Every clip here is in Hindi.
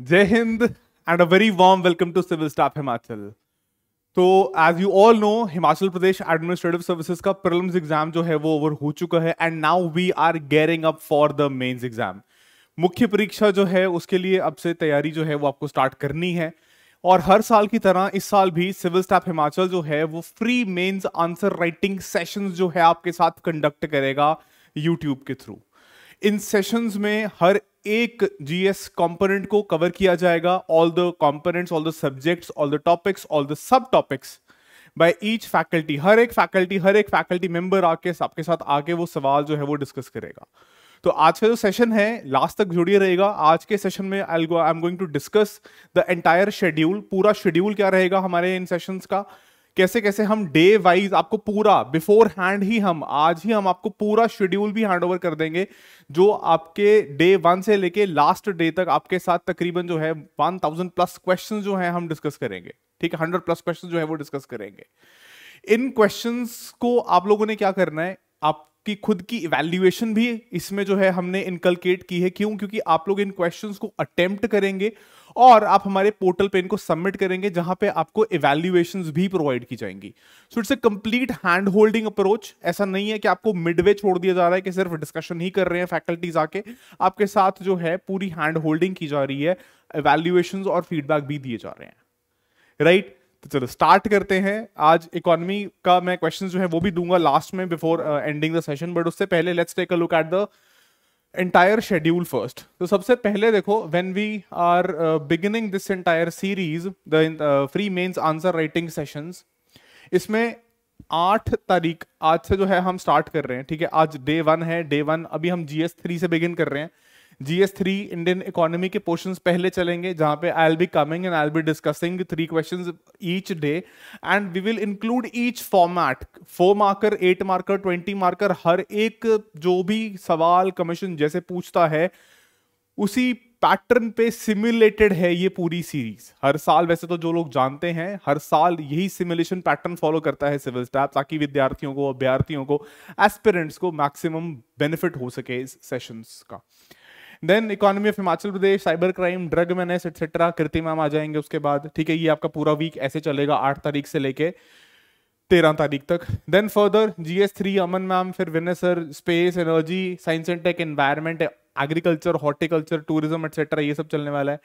जय हिंद and a very warm welcome to civil staff Himachal तो as you all know Himachal Pradesh administrative services का प्रिलिम्स एग्जाम जो है वो ओवर हो चुका है and now we are gearing up for the mains exam मुख्य परीक्षा जो है उसके लिए अब से तैयारी जो है वो आपको स्टार्ट करनी है और हर साल की तरह इस साल भी सिविल स्टाफ हिमाचल जो है वो free mains answer writing sessions जो है आपके साथ कंडक्ट करेगा यूट्यूब के थ्रू इन सेशंस में हर एक जीएस कंपोनेंट को कवर किया जाएगा all the components all the subjects all the topics all the sub topics by each faculty हर एक फैकल्टी हर एक फैकल्टी मेंबर आके आपके साथ आके वो सवाल जो है वो डिस्कस करेगा तो आज का जो सेशन है लास्ट तक जुड़िए रहेगा आज के सेशन में I I am going to discuss the entire schedule पूरा शेड्यूल क्या रहेगा हमारे इन सेशंस का कैसे कैसे हम डे वाइज आपको पूरा बिफोर हैंड ही हम आज ही हम आपको पूरा शेड्यूल भी हैंड ओवर कर देंगे जो आपके डे वन से लेके लास्ट डे तक आपके साथ तकरीबन जो है वन थाउजेंड प्लस क्वेश्चन जो है हम डिस्कस करेंगे ठीक है हंड्रेड प्लस क्वेश्चन जो है वो डिस्कस करेंगे इन क्वेश्चन को आप लोगों ने क्या करना है आप की खुद की इवेल्यूएशन भी इसमें जो है हमने इनकलकेट की है क्यों क्योंकि आप लोग इन क्वेश्चन को अटेम्प्ट करेंगे और आप हमारे पोर्टल पे इनको सबमिट करेंगे जहां पे आपको इवेल्यूएशन भी प्रोवाइड की जाएंगी so it's a complete hand holding approach ऐसा नहीं है कि आपको मिडवे छोड़ दिया जा रहा है कि सिर्फ डिस्कशन ही कर रहे हैं फैकल्टीज आके आपके साथ जो है पूरी हैंड होल्डिंग की जा रही है इवेल्युएशन और फीडबैक भी दिए जा रहे हैं राइट तो चलो स्टार्ट करते हैं आज इकोनॉमी का मैं क्वेश्चन जो है वो भी दूंगा लास्ट में before ending the session but उससे पहले let's take a look at the entire schedule first तो सबसे पहले देखो when we are beginning this entire series the free mains answer writing sessions इसमें आठ तारीख आज से जो है हम स्टार्ट कर रहे हैं ठीक है आज डे वन है डे वन अभी हम जीएस थ्री से बिगिन कर रहे हैं जीएस थ्री इंडियन इकोनॉमी के पोर्शन पहले चलेंगे जहां पे I'll be coming and I'll be discussing three question each day and we will include each format four marker eight marker twenty marker हर एक जो भी सवाल कमीशन जैसे पूछता है उसी पैटर्न पे सिमुलेटेड है ये पूरी सीरीज हर साल वैसे तो जो लोग जानते हैं हर साल यही सिमुलेशन पैटर्न फॉलो करता है सिविल स्टाफ ताकि विद्यार्थियों को अभ्यार्थियों को एस्पिरेंट्स को मैक्सिमम बेनिफिट हो सके इस सेशंस का then economy of Himachal Pradesh cyber crime drug menace etcetera Kriti ma'am आ जाएंगे उसके बाद ठीक है ये आपका पूरा वीक ऐसे चलेगा आठ तारीख से लेके तेरह तारीख तक then further G S three Aman ma'am फिर Vinay sir space energy science and tech environment agriculture horticulture tourism etcetera ये सब चलने वाला है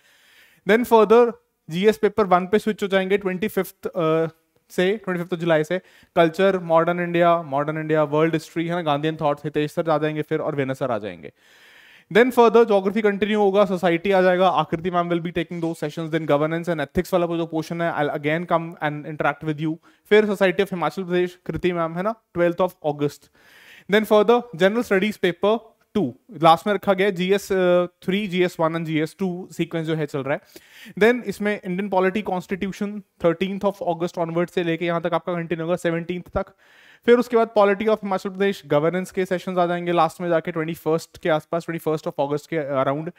then further GS paper one पे स्विच हो जाएंगे ट्वेंटी फिफ्थ से ट्वेंटी फिफ्थ जुलाई से culture modern India modern India world history है ना गांधी थॉट हितेश सर आ जाएंगे फिर और विनसर आ जाएंगे देन फर्दर जोग्राफी कंटिन्यू होगा सोसाइटी आ जाएगा Akriti ma'am will be taking दो session then governance and ethics वाला जो पोर्शन है I again come and interact with you फिर society of Himachal Pradesh Kriti ma'am है ना twelfth of August then further general studies paper two last में रखा गया GS three G S one and G S two sequence जो है चल रहा है देन इसमें Indian polity constitution thirteenth of August onward से लेके यहाँ तक आपका कंटिन्यू होगा सेवनटीन तक फिर उसके बाद polity of Himachal Pradesh governance के सेशन आ जाएंगे लास्ट में जाके ट्वेंटी फर्स्ट के आसपास ट्वेंटी फर्स्ट ऑफ ऑगस्ट के around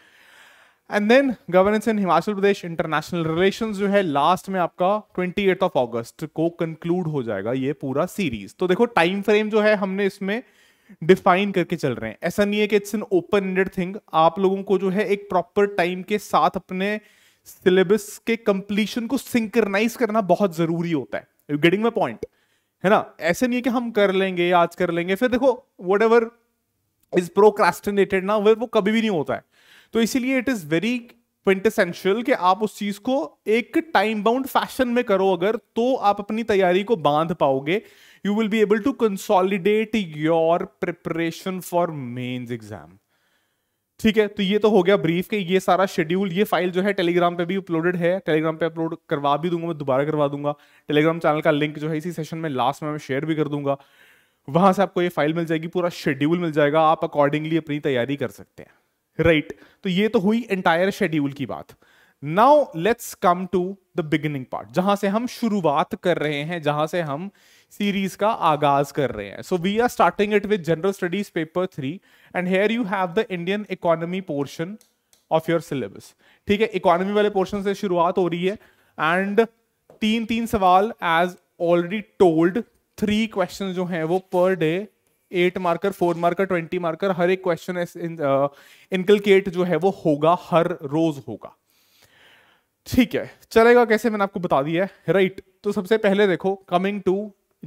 and then governance in Himachal Pradesh international relation जो है लास्ट में आपका ट्वेंटी एट ऑफ ऑगस्ट को कंक्लूड हो जाएगा ये पूरा सीरीज तो देखो टाइम फ्रेम जो है हमने इसमें डिफाइन करके चल रहे हैं ऐसा नहीं है कि it's an open ended thing आप लोगों को जो है एक प्रॉपर टाइम के साथ अपने सिलेबस के कंप्लीशन को सिंक्रनाइज करना बहुत जरूरी होता है गेटिंग माई पॉइंट है ना ऐसे नहीं है कि हम कर लेंगे आज कर लेंगे फिर देखो वट एवर इज प्रोक्रास्टिनेटेड ना वो कभी भी नहीं होता है तो इसीलिए इट इज वेरी क्विंटेसेंशियल कि आप उस चीज को एक टाइम बाउंड फैशन में करो अगर तो आप अपनी तैयारी को बांध पाओगे you will be able to consolidate your preparation for mains exam ठीक है तो ये तो हो गया ब्रीफ के ये सारा शेड्यूल ये फाइल जो है टेलीग्राम पे भी अपलोडेड है टेलीग्राम पे अपलोड करवा भी दूंगा मैं दोबारा करवा दूंगा टेलीग्राम चैनल का लिंक जो है इसी सेशन में लास्ट में मैं शेयर भी कर दूंगा वहां से आपको ये फाइल मिल जाएगी पूरा शेड्यूल मिल जाएगा आप अकॉर्डिंगली अपनी तैयारी कर सकते हैं राइट right. तो ये तो हुई एंटायर शेड्यूल की बात now let's come to the beginning part जहां से हम शुरुआत कर रहे हैं जहां से हम सीरीज का आगाज कर रहे हैं so we are starting it with general studies paper three and here you have the Indian economy portion of your syllabus ठीक है इकोनॉमी वाले पोर्शन से शुरुआत हो रही है एंड तीन तीन सवाल as already told three question जो हैं वो per day eight marker four marker twenty marker हर एक क्वेश्चन इनकलकेट uh, जो है वो होगा हर रोज होगा ठीक है चलेगा कैसे मैंने आपको बता दिया है राइट तो सबसे पहले देखो coming to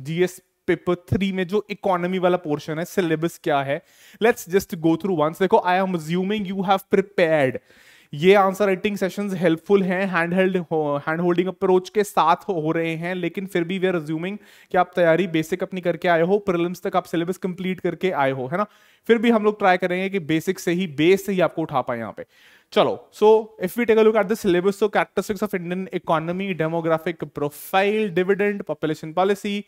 GS paper three में जो इकोनॉमी वाला पोर्शन है सिलेबस क्या है let's just go through once देखो I am assuming you have prepared ये आंसर राइटिंग सेशंस हेल्पफुल हैं hand held hand holding approach के साथ हो रहे हैं लेकिन फिर भी वी आर अज्यूमिंग कि आप तैयारी बेसिक अपनी करके आए हो प्रिलिम्स तक आप सिलेबस कंप्लीट करके आए हो है ना फिर भी हम लोग ट्राई करेंगे कि बेसिक से ही बेस से ही आपको उठा पाए यहाँ पे चलो so if we take a look at the syllabus so characteristics of Indian economy demographic profile dividend population policy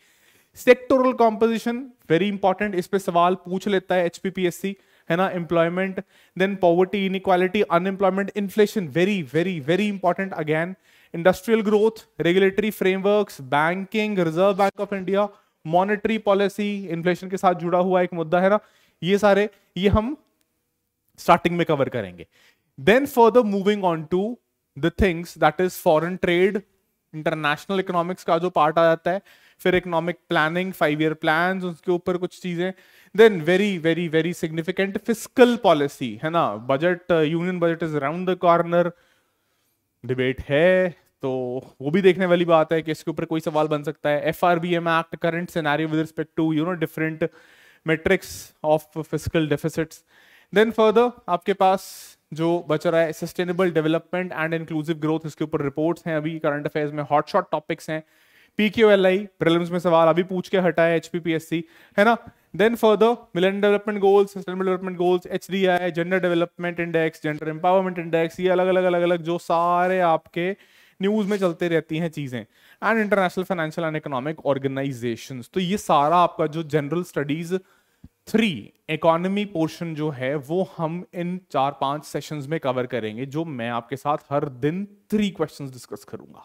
sectoral composition very important इस पे सवाल पूछ लेता है एचपीपीएससी है ना employment then poverty inequality unemployment inflation very very very important again industrial growth regulatory frameworks banking reserve bank of India monetary policy inflation के साथ जुड़ा हुआ एक मुद्दा है ना ये सारे ये हम स्टार्टिंग में कवर करेंगे Then further moving on to the things that is foreign trade, international economics का जो पार्ट आ जाता है फिर economic planning five year plan उसके ऊपर कुछ चीजें then very very very significant physical policy है ना budget union budget is around the corner debate है तो वो भी देखने वाली बात है कि इसके ऊपर कोई सवाल बन सकता है F R B M act current scenario with respect to you know different metrics of physical deficits then further आपके पास जो बच रहा है sustainable development and inclusive growth इसके ऊपर रिपोर्ट्स हैं अभी करंट अफेयर्स में हॉटशॉट टॉपिक्स हैं पीक्यूएलआई प्रीलिम्स में सवाल अभी पूछ के हटा है एचपीपीएससी है ना then further millennium development goals sustainable development goals I gender development index gender empowerment index ये अलग अलग अलग अलग जो सारे आपके न्यूज में चलते रहती हैं चीजें and international financial and economic organization तो ये सारा आपका जो general studies three economy portion जो है वो हम इन चार पांच सेशंस में कवर करेंगे जो मैं आपके साथ हर दिन थ्री क्वेश्चंस डिस्कस करूंगा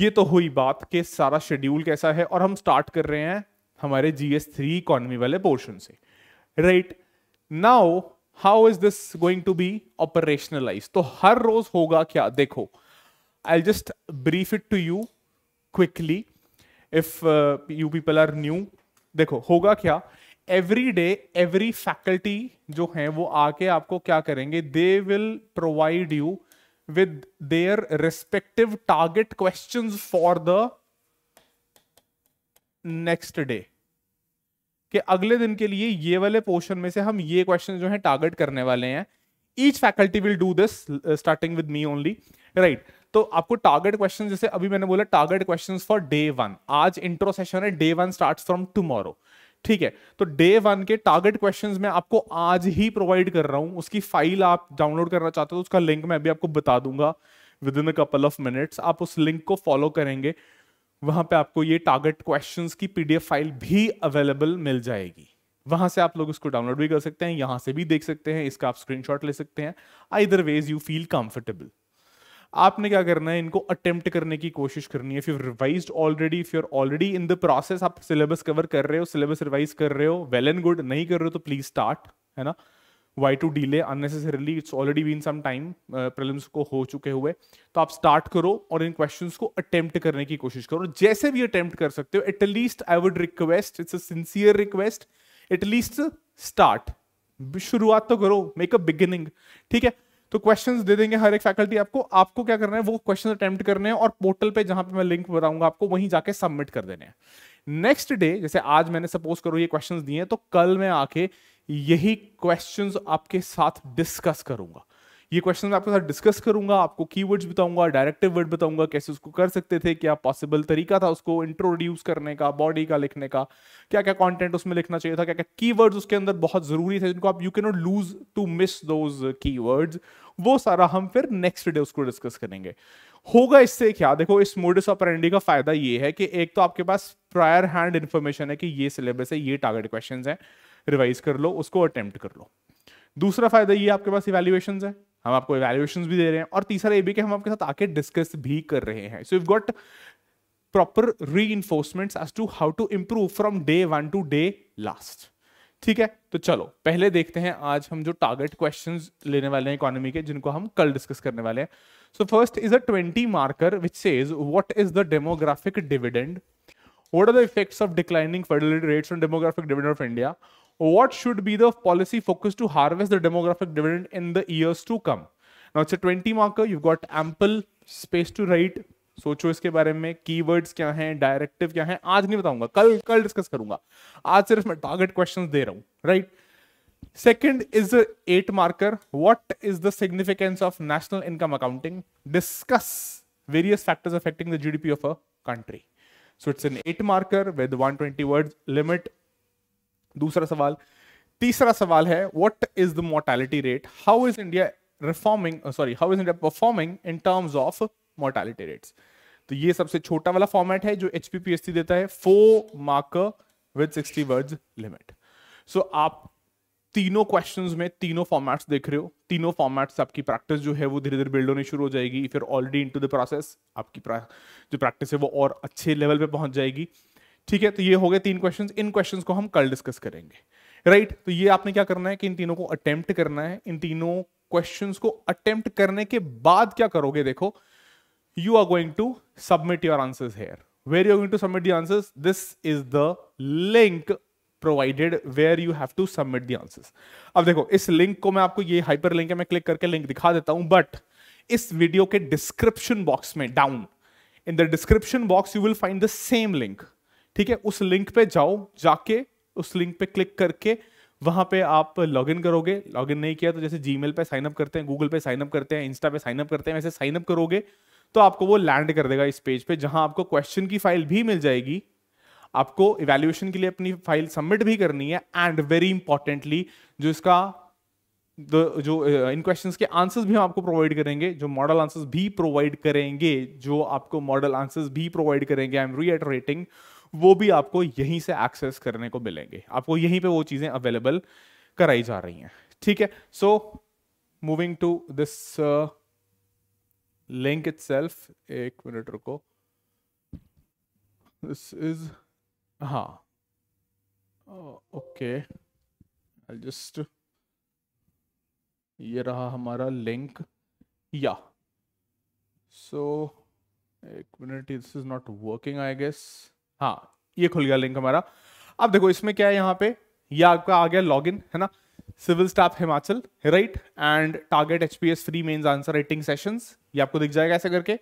ये तो हुई बात कि सारा शेड्यूल कैसा है और हम स्टार्ट कर रहे हैं हमारे जीएस थ्री इकोनॉमी वाले पोर्शन से right now how is this going to be operationalize तो हर रोज होगा क्या देखो I just brief it to you quickly if you people are new देखो होगा क्या एवरी डे एवरी फैकल्टी जो है वो आके आपको क्या करेंगे they will provide you with their respective target question for the next day कि अगले दिन के लिए ये वाले पोर्शन में से हम ये क्वेश्चन जो है टारगेट करने वाले हैं each faculty will do this starting with me only right तो आपको टारगेट क्वेश्चन जैसे अभी मैंने बोला target question for day one आज इंट्रो सेशन है day one start from tomorrow ठीक है तो डे वन के टारगेट क्वेश्चन मैं आपको आज ही प्रोवाइड कर रहा हूं उसकी फाइल आप डाउनलोड करना चाहते हो तो उसका लिंक मैं अभी आपको बता दूंगा within a couple of minutes आप उस लिंक को फॉलो करेंगे वहां पे आपको ये टारगेट क्वेश्चंस की पीडीएफ फाइल भी अवेलेबल मिल जाएगी वहां से आप लोग इसको डाउनलोड भी कर सकते हैं यहां से भी देख सकते हैं इसका आप स्क्रीनशॉट ले सकते हैं either ways you feel comfortable आपने क्या करना है इनको अटेम्प्ट करने की कोशिश करनी है if you revise already if you are already in the process आप सिलेबस कवर कर रहे हो सिलेबस रिवाइज कर रहे हो वेल एंड गुड नहीं कर रहे हो तो प्लीज स्टार्ट है ना why to delay unnecessarily it's already been some time problems को हो चुके हुए तो आप स्टार्ट करो और इन क्वेश्चन को अटेम्प्ट करने की कोशिश करो जैसे भी अटेम्प्ट कर सकते हो at least I would request it's a sincere request at least start शुरुआत तो करो मेक अ बिगिनिंग ठीक है तो क्वेश्चंस दे देंगे हर एक फैकल्टी आपको आपको क्या करना है वो क्वेश्चन अटेम्प्ट करने हैं और पोर्टल पे जहां पे मैं लिंक बताऊंगा आपको वहीं जाके सबमिट कर देने हैं नेक्स्ट डे जैसे आज मैंने सपोज करो ये क्वेश्चंस दिए हैं तो कल मैं आके यही क्वेश्चंस आपके साथ डिस्कस करूंगा ये क्वेश्चन आपके साथ डिस्कस करूंगा आपको कीवर्ड्स बताऊंगा डायरेक्टिव वर्ड बताऊंगा कैसे उसको कर सकते थे क्या पॉसिबल तरीका था उसको इंट्रोड्यूस करने का बॉडी का लिखने का क्या क्या कंटेंट उसमें लिखना चाहिए था क्या क्या की उसके अंदर बहुत जरूरी थे जिनको आप you can not lose to miss those की वो सारा हम फिर नेक्स्ट डे उसको डिस्कस करेंगे होगा इससे क्या देखो इस मोडिस ऑपरेंडी का फायदा ये है कि एक तो आपके पास प्रायर हैंड इन्फॉर्मेशन है कि ये सिलेबस है ये टारगेट क्वेश्चन है रिवाइज कर लो उसको अटेम्प्ट कर लो दूसरा फायदा ये आपके पास इवेल्युएशन है हम आपको एवेल्युएशन भी दे रहे हैं और तीसरा ये भी कि हम आपके साथ आके डिस्कस भी कर रहे हैं so you got proper reinforcement as to how to improve from day one to day last ठीक है तो चलो पहले देखते हैं आज हम जो टारगेट क्वेश्चंस लेने वाले हैं इकोनॉमी के जिनको हम कल डिस्कस करने वाले हैं so first is a twenty marker which says what is the demographic dividend what are the effects of declining fertility rates on demographic dividend of India what should be the policy focus to harvest the demographic dividend in the years to come? Now it's a 20 marker. You've got ample space to write. सोचो इसके बारे में कीवर्ड्स क्या हैं डायरेक्टिव क्या हैं आज नहीं बताऊंगा कल कल डिस्कस करूंगा आज सिर्फ मैं टारगेट क्वेश्चंस दे रहा हूं right second is eight marker what is the significance of national income accounting discuss various factors affecting the GDP of a country. So it's an eight marker with 120 words limit. दूसरा सवाल तीसरा सवाल है what is the mortality rate how is India reforming sorry how is India performing in terms of mortality rates तो ये सबसे छोटा वाला फॉर्मेट है जो एच देता है four mark with sixty word limit so आप तीनों क्वेश्चंस में तीनों फॉर्मेट्स देख रहे हो तीनों फॉर्मेट्स आपकी प्रैक्टिस जो है वो धीरे धीरे बिल्ड होनी शुरू हो जाएगी फिर ऑलरेडी इनटू द प्रोसेस आपकी जो प्रैक्टिस है वो और अच्छे लेवल पे पहुंच जाएगी ठीक है तो ये हो गए तीन क्वेश्चंस इन क्वेश्चंस को हम कल डिस्कस करेंगे राइट right? तो ये आपने क्या करना है कि इन तीनों को अटेम्प्ट करना है इन तीनों क्वेश्चंस को अटेम्प्ट करने के बाद क्या करोगे देखो you are going to submit your answers here where you going to submit the answers this is the provided where you have to submit the answers अब देखो इस लिंक को मैं आपको ये हाइपर लिंक है मैं क्लिक करके लिंक दिखा देता हूं बट इस वीडियो के डिस्क्रिप्शन बॉक्स में down in the description box you will find the same link ठीक है उस लिंक पे जाओ जाके उस लिंक पे क्लिक करके वहां पे आप लॉग इन करोगे लॉग इन नहीं किया तो जैसे जीमेल पे साइन अप करते हैं गूगल पे साइन अप करते हैं इंस्टा पे साइन अप करते हैं वैसे साइन अप करोगे तो आपको वो लैंड कर देगा इस पेज पे जहां आपको क्वेश्चन की फाइल भी मिल जाएगी आपको इवेल्युएशन के लिए अपनी फाइल सबमिट भी करनी है एंड वेरी इंपॉर्टेंटली जो इसका जो इन uh, क्वेश्चन के आंसर्स भी हम आपको प्रोवाइड करेंगे जो मॉडल आंसर्स भी प्रोवाइड करेंगे जो आपको मॉडल आंसर्स भी प्रोवाइड करेंगे आई एम रीएटरेटिंग वो भी आपको यहीं से एक्सेस करने को मिलेंगे आपको यहीं पे वो चीज़ें अवेलेबल कराई जा रही हैं ठीक है so moving to this link itself एक मिनट रुको दिस इज हाँ ओके uh, जस्ट ये रहा हमारा लिंक या सो एक मिनट this is not working I guess हाँ ये खुल गया लिंक हमारा अब देखो इसमें क्या है यहाँ पे ये आपका आ गया लॉगिन है ना civil staff Himachal right and target H P S free mains answer writing sessions ये आपको दिख जाएगा ऐसे करके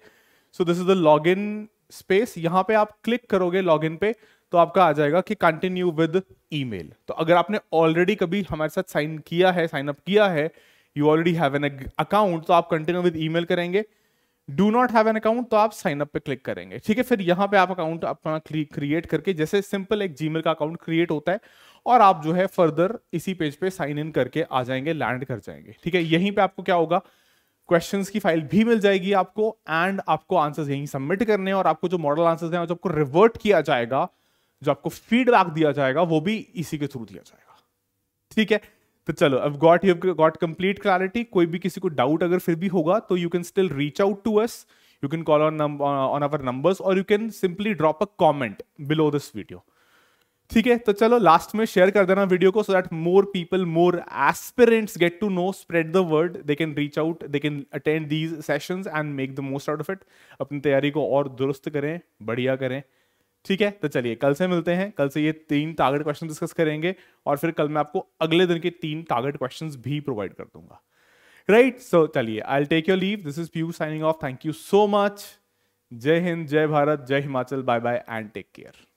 so this is the log in space यहाँ पे आप क्लिक करोगे लॉग इन पे तो आपका आ जाएगा कि कंटिन्यू विद ईमेल तो अगर आपने ऑलरेडी कभी हमारे साथ साइन किया है साइन अप किया है you already have an account तो आप कंटिन्यू विद ईमेल करेंगे do not have an account तो आप साइन अप पे क्लिक करेंगे ठीक है फिर यहाँ पे आप अकाउंट अपना क्रिएट करके जैसे सिंपल एक जीमेल का अकाउंट क्रिएट होता है और आप जो है फर्दर इसी पेज पे साइन इन करके आ जाएंगे लैंड कर जाएंगे ठीक है यहीं पे आपको क्या होगा क्वेश्चन की फाइल भी मिल जाएगी आपको एंड आपको आंसर यहीं सबमिट करने और आपको जो मॉडल आंसर है जो आपको रिवर्ट किया जाएगा जो आपको फीडबैक दिया जाएगा वो भी इसी के थ्रू दिया जाएगा ठीक है तो चलो अब got you got complete clarity कोई भी किसी को डाउट अगर फिर भी होगा तो you can still reach out to us you can call on on our numbers और you can simply drop a comment below this video ठीक है तो चलो लास्ट में शेयर कर देना वीडियो को so that more people more aspirants get to know spread the word they can reach out they can attend these sessions and make the most out of it अपनी तैयारी को और दुरुस्त करें बढ़िया करें ठीक है तो चलिए कल से मिलते हैं कल से ये तीन टारगेट क्वेश्चन डिस्कस करेंगे और फिर कल मैं आपको अगले दिन के तीन टारगेट क्वेश्चन भी प्रोवाइड कर दूंगा राइट सो चलिए I'll take your leave this is Piyu signing off thank you so much जय हिंद जय भारत जय Himachal bye bye and take care